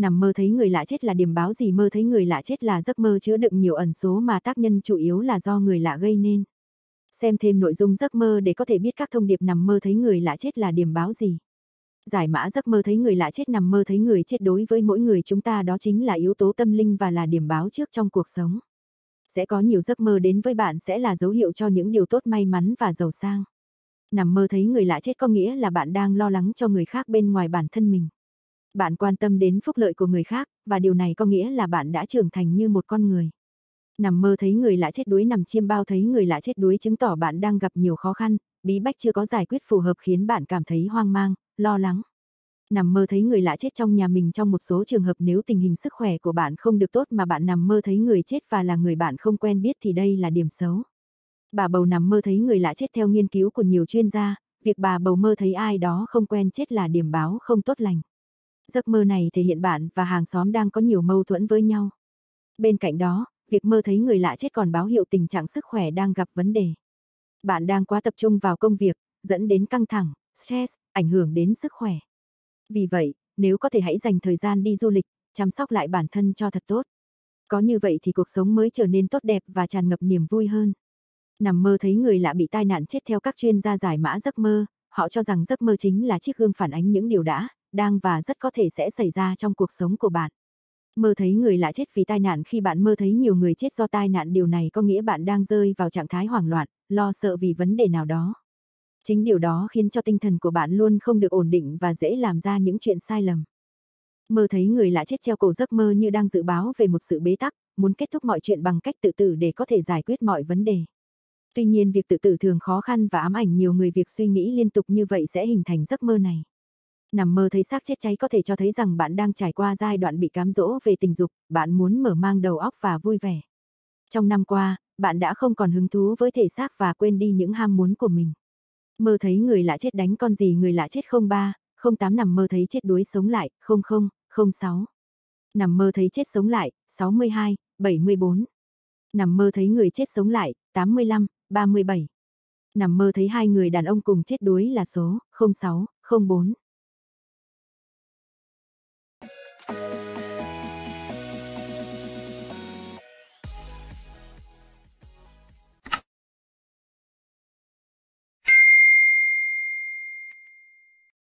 nằm mơ thấy người lạ chết là điểm báo gì mơ thấy người lạ chết là giấc mơ chứa đựng nhiều ẩn số mà tác nhân chủ yếu là do người lạ gây nên. Xem thêm nội dung giấc mơ để có thể biết các thông điệp nằm mơ thấy người lạ chết là điểm báo gì. Giải mã giấc mơ thấy người lạ chết nằm mơ thấy người chết đối với mỗi người chúng ta đó chính là yếu tố tâm linh và là điểm báo trước trong cuộc sống. Sẽ có nhiều giấc mơ đến với bạn sẽ là dấu hiệu cho những điều tốt may mắn và giàu sang. Nằm mơ thấy người lạ chết có nghĩa là bạn đang lo lắng cho người khác bên ngoài bản thân mình bạn quan tâm đến phúc lợi của người khác, và điều này có nghĩa là bạn đã trưởng thành như một con người. Nằm mơ thấy người lạ chết đuối nằm chiêm bao thấy người lạ chết đuối chứng tỏ bạn đang gặp nhiều khó khăn, bí bách chưa có giải quyết phù hợp khiến bạn cảm thấy hoang mang, lo lắng. Nằm mơ thấy người lạ chết trong nhà mình trong một số trường hợp nếu tình hình sức khỏe của bạn không được tốt mà bạn nằm mơ thấy người chết và là người bạn không quen biết thì đây là điểm xấu. Bà bầu nằm mơ thấy người lạ chết theo nghiên cứu của nhiều chuyên gia, việc bà bầu mơ thấy ai đó không quen chết là điểm báo không tốt lành. Giấc mơ này thể hiện bạn và hàng xóm đang có nhiều mâu thuẫn với nhau. Bên cạnh đó, việc mơ thấy người lạ chết còn báo hiệu tình trạng sức khỏe đang gặp vấn đề. Bạn đang quá tập trung vào công việc, dẫn đến căng thẳng, stress, ảnh hưởng đến sức khỏe. Vì vậy, nếu có thể hãy dành thời gian đi du lịch, chăm sóc lại bản thân cho thật tốt. Có như vậy thì cuộc sống mới trở nên tốt đẹp và tràn ngập niềm vui hơn. Nằm mơ thấy người lạ bị tai nạn chết theo các chuyên gia giải mã giấc mơ, họ cho rằng giấc mơ chính là chiếc gương phản ánh những điều đã, đang và rất có thể sẽ xảy ra trong cuộc sống của bạn. Mơ thấy người lạ chết vì tai nạn khi bạn mơ thấy nhiều người chết do tai nạn điều này có nghĩa bạn đang rơi vào trạng thái hoảng loạn, lo sợ vì vấn đề nào đó. Chính điều đó khiến cho tinh thần của bạn luôn không được ổn định và dễ làm ra những chuyện sai lầm. Mơ thấy người lạ chết treo cổ giấc mơ như đang dự báo về một sự bế tắc, muốn kết thúc mọi chuyện bằng cách tự tử để có thể giải quyết mọi vấn đề. Tuy nhiên việc tự tử thường khó khăn và ám ảnh nhiều người việc suy nghĩ liên tục như vậy sẽ hình thành giấc mơ này. Nằm mơ thấy xác chết cháy có thể cho thấy rằng bạn đang trải qua giai đoạn bị cám dỗ về tình dục, bạn muốn mở mang đầu óc và vui vẻ. Trong năm qua, bạn đã không còn hứng thú với thể xác và quên đi những ham muốn của mình. Mơ thấy người lạ chết đánh con gì người lạ chết không ba, không tám nằm mơ thấy chết đuối sống lại, không không, không sáu. Nằm mơ thấy chết sống lại, 62, 74. Nằm mơ thấy người chết sống lại, 85, 37. Nằm mơ thấy hai người đàn ông cùng chết đuối là số, 06, 04.